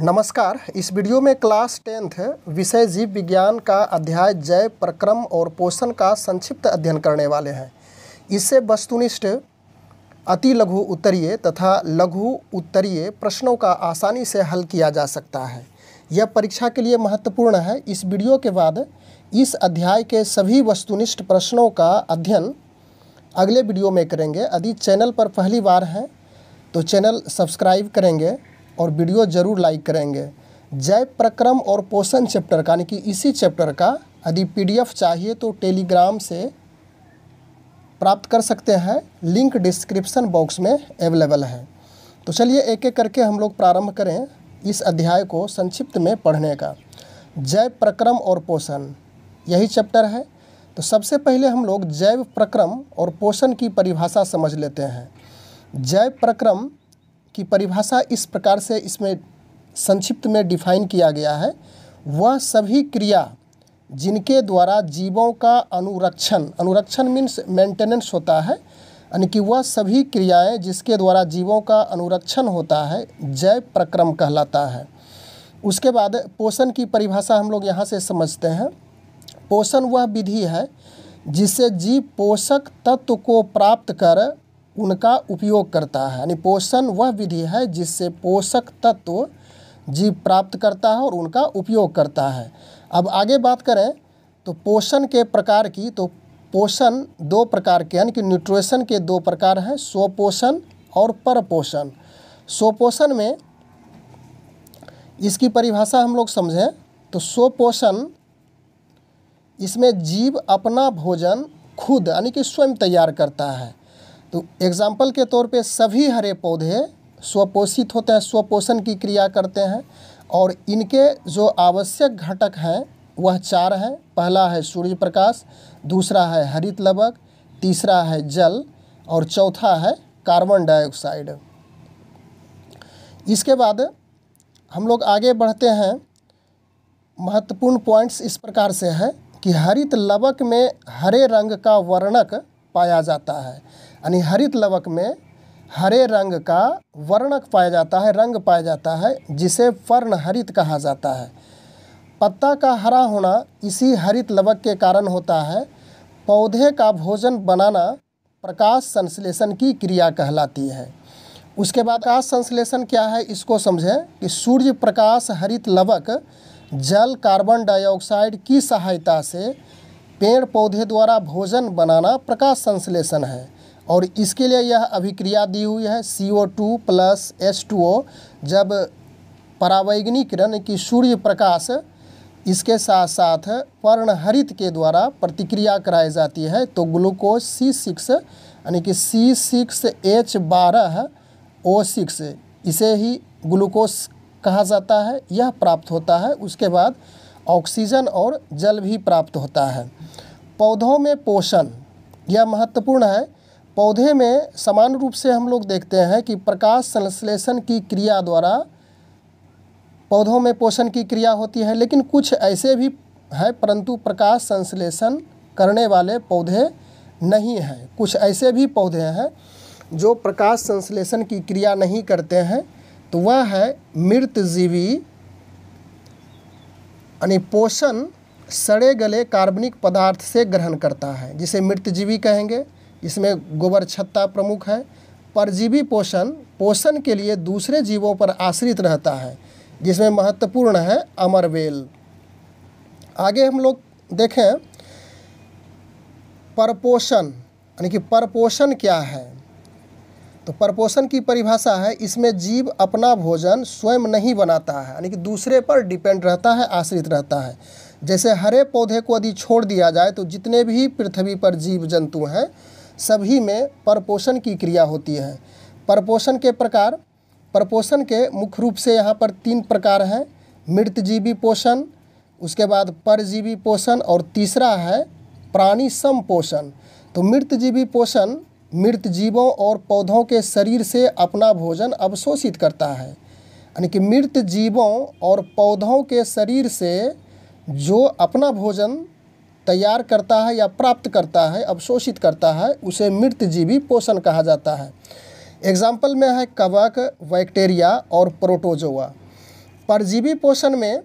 नमस्कार इस वीडियो में क्लास टेंथ विषय जीव विज्ञान का अध्याय जय प्रक्रम और पोषण का संक्षिप्त अध्ययन करने वाले हैं इससे वस्तुनिष्ठ अति लघु उत्तरीय तथा लघु उत्तरीय प्रश्नों का आसानी से हल किया जा सकता है यह परीक्षा के लिए महत्वपूर्ण है इस वीडियो के बाद इस अध्याय के सभी वस्तुनिष्ठ प्रश्नों का अध्ययन अगले वीडियो में करेंगे यदि चैनल पर पहली बार हैं तो चैनल सब्सक्राइब करेंगे और वीडियो ज़रूर लाइक करेंगे जैव प्रक्रम और पोषण चैप्टर का यानी कि इसी चैप्टर का यदि पीडीएफ चाहिए तो टेलीग्राम से प्राप्त कर सकते हैं लिंक डिस्क्रिप्शन बॉक्स में अवेलेबल है तो चलिए एक एक करके हम लोग प्रारंभ करें इस अध्याय को संक्षिप्त में पढ़ने का जैव प्रक्रम और पोषण यही चैप्टर है तो सबसे पहले हम लोग जैव प्रक्रम और पोषण की परिभाषा समझ लेते हैं जैव प्रक्रम की परिभाषा इस प्रकार से इसमें संक्षिप्त में डिफाइन किया गया है वह सभी क्रिया जिनके द्वारा जीवों का अनुरक्षण अनुरक्षण मीन्स मेंटेनेंस होता है यानी कि वह सभी क्रियाएं जिसके द्वारा जीवों का अनुरक्षण होता है जैव प्रक्रम कहलाता है उसके बाद पोषण की परिभाषा हम लोग यहाँ से समझते हैं पोषण वह विधि है जिससे जीव पोषक तत्व को प्राप्त कर उनका उपयोग करता है यानी पोषण वह विधि है जिससे पोषक तत्व जीव प्राप्त करता है और उनका उपयोग करता है अब आगे बात करें तो पोषण के प्रकार की तो पोषण दो प्रकार के यानी कि न्यूट्रिशन के दो प्रकार हैं स्वपोषण और परपोषण स्वपोषण में इसकी परिभाषा हम लोग समझें तो स्वपोषण इसमें जीव अपना भोजन खुद यानी कि स्वयं तैयार करता है तो एग्ज़ाम्पल के तौर पे सभी हरे पौधे स्वपोषित होते हैं स्वपोषण की क्रिया करते हैं और इनके जो आवश्यक घटक हैं वह चार हैं पहला है सूर्य प्रकाश दूसरा है हरित लवक तीसरा है जल और चौथा है कार्बन डाइऑक्साइड इसके बाद हम लोग आगे बढ़ते हैं महत्वपूर्ण पॉइंट्स इस प्रकार से है कि हरित लवक में हरे रंग का वर्णक पाया जाता है यानी हरित लवक में हरे रंग का वर्णक पाया जाता है रंग पाया जाता है जिसे फर्ण हरित कहा जाता है पत्ता का हरा होना इसी हरित लवक के कारण होता है पौधे का भोजन बनाना प्रकाश संश्लेषण की क्रिया कहलाती है उसके बाद प्रकाश संश्लेषण क्या है इसको समझें कि सूर्य प्रकाश हरित लवक जल कार्बन डाइऑक्साइड की सहायता से पेड़ पौधे द्वारा भोजन बनाना प्रकाश संश्लेषण है और इसके लिए यह अभिक्रिया दी हुई है C O two plus H two O जब परावैग्नि किरण की सूर्य प्रकाश इसके साथ साथ पर्णहरित के द्वारा प्रतिक्रिया कराई जाती है तो ग्लूकोज सी सिक्स यानी कि सी सिक्स एच बारह ओ सिक्स इसे ही ग्लूकोज कहा जाता है यह प्राप्त होता है उसके बाद ऑक्सीजन और जल भी प्राप्त होता है पौधों में पोषण यह महत्वपूर्ण है पौधे में समान रूप से हम लोग देखते हैं कि प्रकाश संश्लेषण की क्रिया द्वारा पौधों में पोषण की क्रिया होती है लेकिन कुछ ऐसे भी हैं परंतु प्रकाश संश्लेषण करने वाले पौधे नहीं हैं कुछ ऐसे भी पौधे हैं जो प्रकाश संश्लेषण की क्रिया नहीं करते हैं तो वह है मृतजीवी यानी पोषण सड़े गले कार्बनिक पदार्थ से ग्रहण करता है जिसे मृतजीवी कहेंगे इसमें गोबर छत्ता प्रमुख है परजीवी पोषण पोषण के लिए दूसरे जीवों पर आश्रित रहता है जिसमें महत्वपूर्ण है अमरवेल आगे हम लोग देखें परपोषण यानी कि परपोषण क्या है तो परपोषण की परिभाषा है इसमें जीव अपना भोजन स्वयं नहीं बनाता है यानी कि दूसरे पर डिपेंड रहता है आश्रित रहता है जैसे हरे पौधे को यदि छोड़ दिया जाए तो जितने भी पृथ्वी पर जीव जंतु हैं सभी में परपोषण की क्रिया होती है परपोषण के प्रकार परपोषण के मुख्य रूप से यहाँ पर तीन प्रकार हैं मृतजीवी पोषण उसके बाद परजीवी पोषण और तीसरा है प्राणी सम पोषण तो मृतजीवी पोषण मृत जीवों और पौधों के शरीर से अपना भोजन अवशोषित करता है यानी कि मृत जीवों और पौधों के शरीर से जो अपना भोजन तैयार करता है या प्राप्त करता है अवशोषित करता है उसे मृत जीवी पोषण कहा जाता है एग्जाम्पल में है कवक बैक्टेरिया और प्रोटोजोआ परजीवी पोषण में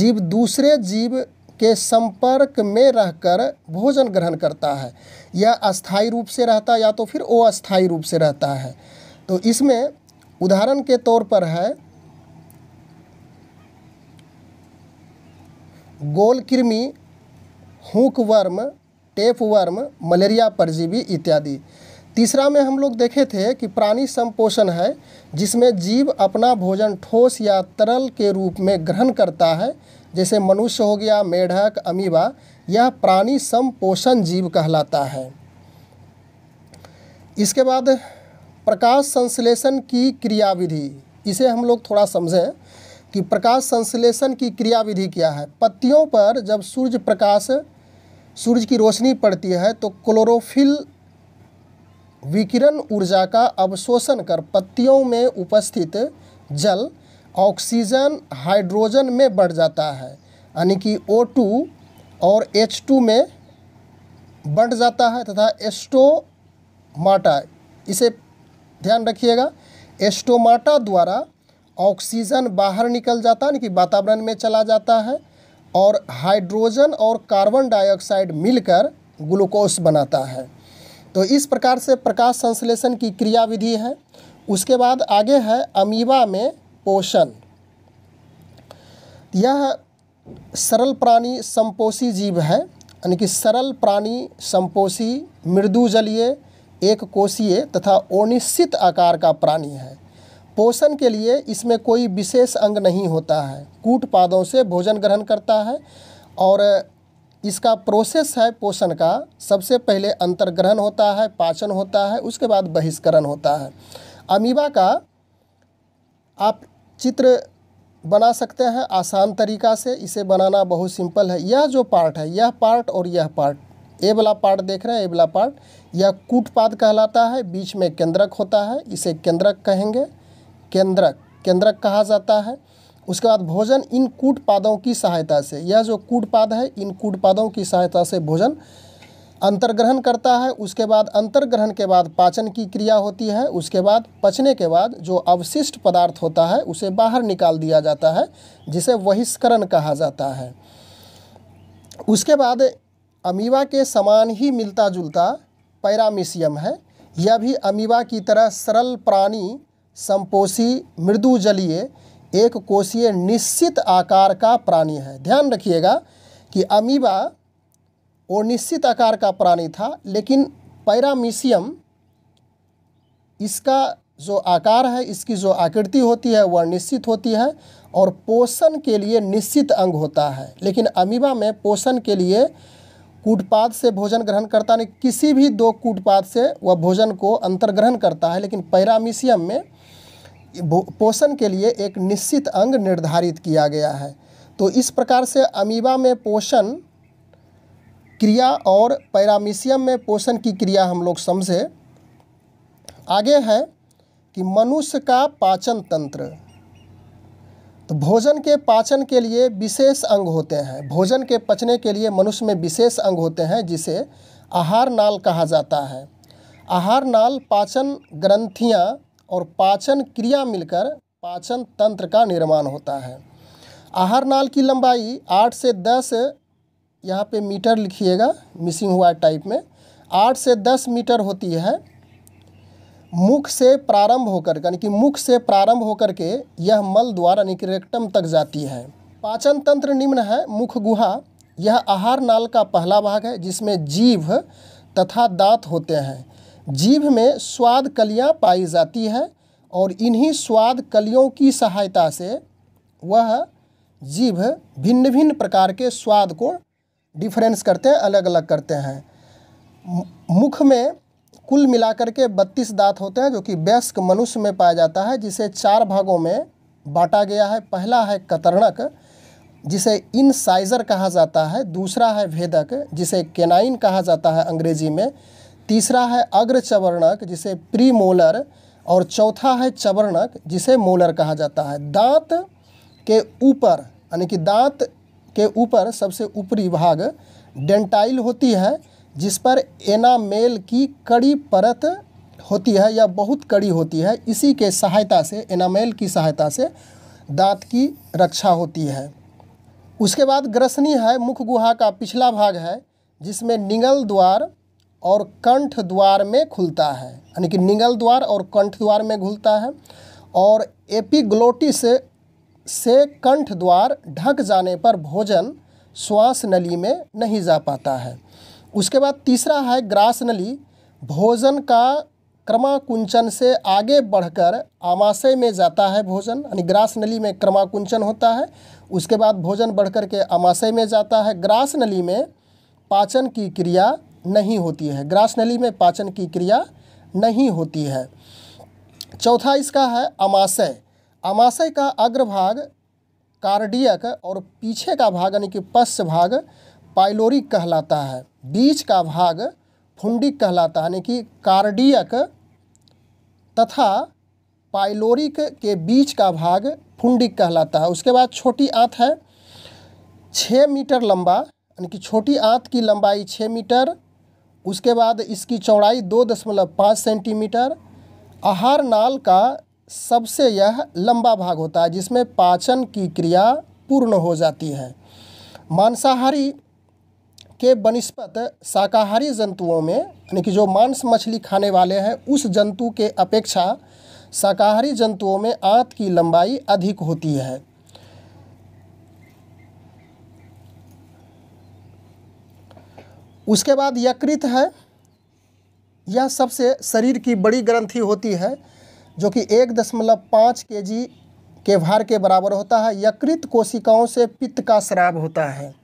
जीव दूसरे जीव के संपर्क में रहकर भोजन ग्रहण करता है या अस्थायी रूप से रहता है या तो फिर अस्थायी रूप से रहता है तो इसमें उदाहरण के तौर पर है गोल hookworm tapeworm malaria परजीवी इत्यादि तीसरा में हम लोग देखे थे कि प्राणी संपोषण है जिसमें जीव अपना भोजन ठोस या तरल के रूप में ग्रहण करता है जैसे मनुष्य हो गया मेढक अमीबा यह प्राणी संपोषण जीव कहलाता है इसके बाद प्रकाश संश्लेषण की क्रियाविधि इसे हम लोग थोड़ा समझें कि प्रकाश संश्लेषण की क्रियाविधि क्या है पत्तियों पर जब सूर्य प्रकाश सूर्य की रोशनी पड़ती है तो क्लोरोफिल विकिरण ऊर्जा का अवशोषण कर पत्तियों में उपस्थित जल ऑक्सीजन हाइड्रोजन में बढ़ जाता है यानी कि O2 और H2 में बढ़ जाता है तथा एस्टोमाटा इसे ध्यान रखिएगा एस्टोमाटा द्वारा ऑक्सीजन बाहर निकल जाता है यानी कि वातावरण में चला जाता है और हाइड्रोजन और कार्बन डाइऑक्साइड मिलकर ग्लूकोस बनाता है तो इस प्रकार से प्रकाश संश्लेषण की क्रियाविधि है उसके बाद आगे है अमीबा में पोषण यह सरल प्राणी संपोषी जीव है यानी कि सरल प्राणी संपोषी मृदु जलीय एक कोशीय तथा अनिश्चित आकार का प्राणी है पोषण के लिए इसमें कोई विशेष अंग नहीं होता है कूट पादों से भोजन ग्रहण करता है और इसका प्रोसेस है पोषण का सबसे पहले अंतर्ग्रहण होता है पाचन होता है उसके बाद बहिष्करण होता है अमीबा का आप चित्र बना सकते हैं आसान तरीका से इसे बनाना बहुत सिंपल है यह जो पार्ट है यह पार्ट और यह पार्ट ए वाला पार्ट देख रहे हैं ए वाला पार्ट यह कूटपाद कहलाता है बीच में केंद्रक होता है इसे केंद्रक कहेंगे केंद्रक केंद्रक कहा जाता है उसके बाद भोजन इन कूट पादों की सहायता से यह जो कूट पाद है इन कूट पादों की सहायता से भोजन अंतर्ग्रहण करता है उसके बाद अंतर्ग्रहण के बाद पाचन की क्रिया होती है उसके बाद पचने के बाद जो अवशिष्ट पदार्थ होता है उसे बाहर निकाल दिया जाता है जिसे बहिष्करण कहा जाता है उसके बाद अमीबा के समान ही मिलता जुलता पैरामिशियम है यह भी अमीबा की तरह सरल प्राणी संपोषी मृदु जलीय एक कोशीय निश्चित आकार का प्राणी है ध्यान रखिएगा कि अमीबा वो निश्चित आकार का प्राणी था लेकिन पैरामीशियम इसका जो आकार है इसकी जो आकृति होती है वह निश्चित होती है और पोषण के लिए निश्चित अंग होता है लेकिन अमीबा में पोषण के लिए कूटपात से भोजन ग्रहण करता नहीं किसी भी दो कूटपात से वह भोजन को अंतर्ग्रहण करता है लेकिन पैरामीशियम में पोषण के लिए एक निश्चित अंग निर्धारित किया गया है तो इस प्रकार से अमीबा में पोषण क्रिया और पैरामीशियम में पोषण की क्रिया हम लोग समझे आगे है कि मनुष्य का पाचन तंत्र तो भोजन के पाचन के लिए विशेष अंग होते हैं भोजन के पचने के लिए मनुष्य में विशेष अंग होते हैं जिसे आहार नाल कहा जाता है आहार नाल पाचन ग्रंथियाँ और पाचन क्रिया मिलकर पाचन तंत्र का निर्माण होता है आहार नाल की लंबाई आठ से दस यहाँ पे मीटर लिखिएगा मिसिंग हुआ टाइप में आठ से दस मीटर होती है मुख से प्रारंभ होकर यानी कि मुख से प्रारंभ होकर के यह मल द्वारा निक्रेक्टम तक जाती है पाचन तंत्र निम्न है मुख गुहा यह आहार नाल का पहला भाग है जिसमें जीभ तथा दांत होते हैं जीभ में स्वाद कलियां पाई जाती है और इन्हीं स्वाद कलियों की सहायता से वह जीभ भिन्न भिन्न प्रकार के स्वाद को डिफरेंस करते हैं अलग अलग करते हैं मुख में कुल मिलाकर के बत्तीस दांत होते हैं जो कि वयस्क मनुष्य में पाया जाता है जिसे चार भागों में बांटा गया है पहला है कतरणक जिसे इनसाइज़र कहा जाता है दूसरा है भेदक जिसे केनाइन कहा जाता है अंग्रेजी में तीसरा है अग्रचवर्णक जिसे प्रीमोलर और चौथा है चवर्णक जिसे मोलर कहा जाता है दांत के ऊपर यानी कि दांत के ऊपर सबसे ऊपरी भाग डेंटाइल होती है जिस पर एनामेल की कड़ी परत होती है या बहुत कड़ी होती है इसी के सहायता से एनामेल की सहायता से दांत की रक्षा होती है उसके बाद ग्रसनी है मुख गुहा का पिछला भाग है जिसमें निगल द्वार और कंठ द्वार में खुलता है यानी कि निगल द्वार और कंठ द्वार में घुलता है और एपिग्लोटिस से, से कंठ द्वार ढक जाने पर भोजन श्वास नली में नहीं जा पाता है उसके बाद तीसरा है ग्रास नली भोजन का क्रमाकुंचन से आगे बढ़कर आमाशय में जाता है भोजन यानी ग्रास नली में क्रमाकुंचन होता है उसके बाद भोजन बढ़कर के आमाशय में जाता है ग्रास नली में पाचन की क्रिया नहीं होती है ग्रास नली में पाचन की क्रिया नहीं होती है चौथा इसका है आमाशय आमाशय का अग्रभाग कार्डियक और पीछे का भाग यानी कि पश्च भाग पाइलोरी कहलाता है बीच का भाग फुंडिक कहलाता है यानी कि कार्डियक तथा पाइलोरिक के बीच का भाग फुंडिक कहलाता है उसके बाद छोटी आँत है छः मीटर लंबा यानी कि छोटी आँत की लंबाई छः मीटर उसके बाद इसकी चौड़ाई दो दशमलव पाँच सेंटीमीटर आहार नाल का सबसे यह लंबा भाग होता है जिसमें पाचन की क्रिया पूर्ण हो जाती है मांसाहारी के बनस्पत शाकाहारी जंतुओं में यानी कि जो मांस मछली खाने वाले हैं उस जंतु के अपेक्षा शाकाहारी जंतुओं में आंत की लंबाई अधिक होती है उसके बाद यकृत है यह सबसे शरीर की बड़ी ग्रंथि होती है जो कि एक दशमलव पाँच के जी के भार के बराबर होता है यकृत कोशिकाओं से पित्त का स्राव होता है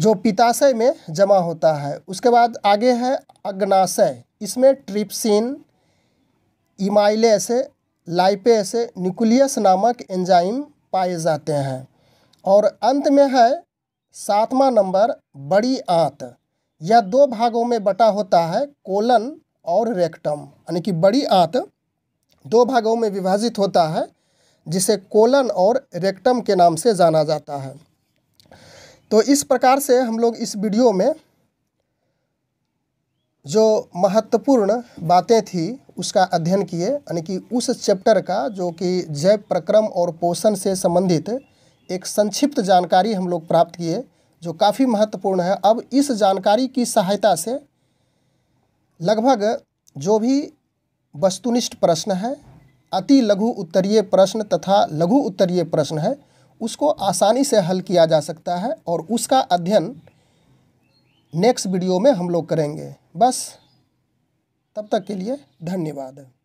जो पिताशय में जमा होता है उसके बाद आगे है अग्नाशय इसमें ट्रिप्सिन इमाइलेस लाइपेस न्यूक्लियस नामक एंजाइम पाए जाते हैं और अंत में है सातवा नंबर बड़ी आंत यह दो भागों में बटा होता है कोलन और रेक्टम यानी कि बड़ी आंत दो भागों में विभाजित होता है जिसे कोलन और रेक्टम के नाम से जाना जाता है तो इस प्रकार से हम लोग इस वीडियो में जो महत्वपूर्ण बातें थी उसका अध्ययन किए यानी कि उस चैप्टर का जो कि जैव प्रक्रम और पोषण से संबंधित एक संक्षिप्त जानकारी हम लोग प्राप्त किए जो काफ़ी महत्वपूर्ण है अब इस जानकारी की सहायता से लगभग जो भी वस्तुनिष्ठ प्रश्न है अति लघु उत्तरीय प्रश्न तथा लघु उत्तरीय प्रश्न है उसको आसानी से हल किया जा सकता है और उसका अध्ययन नेक्स्ट वीडियो में हम लोग करेंगे बस तब तक के लिए धन्यवाद